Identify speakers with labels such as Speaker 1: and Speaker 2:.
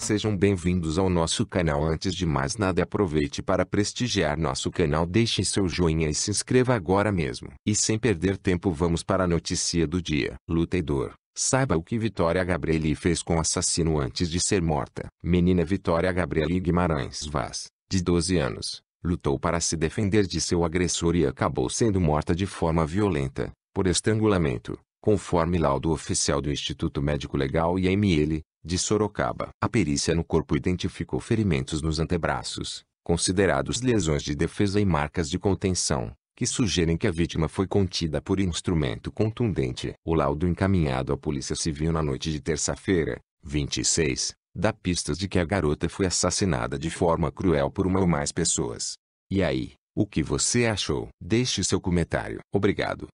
Speaker 1: Sejam bem-vindos ao nosso canal. Antes de mais nada, aproveite para prestigiar nosso canal. Deixe seu joinha e se inscreva agora mesmo. E sem perder tempo, vamos para a notícia do dia. Luta e dor. Saiba o que Vitória Gabrieli fez com o assassino antes de ser morta. Menina Vitória Gabrieli Guimarães Vaz, de 12 anos, lutou para se defender de seu agressor e acabou sendo morta de forma violenta, por estrangulamento conforme laudo oficial do Instituto Médico Legal IML, de Sorocaba. A perícia no corpo identificou ferimentos nos antebraços, considerados lesões de defesa e marcas de contenção, que sugerem que a vítima foi contida por instrumento contundente. O laudo encaminhado à Polícia Civil na noite de terça-feira, 26, dá pistas de que a garota foi assassinada de forma cruel por uma ou mais pessoas. E aí, o que você achou? Deixe seu comentário. Obrigado.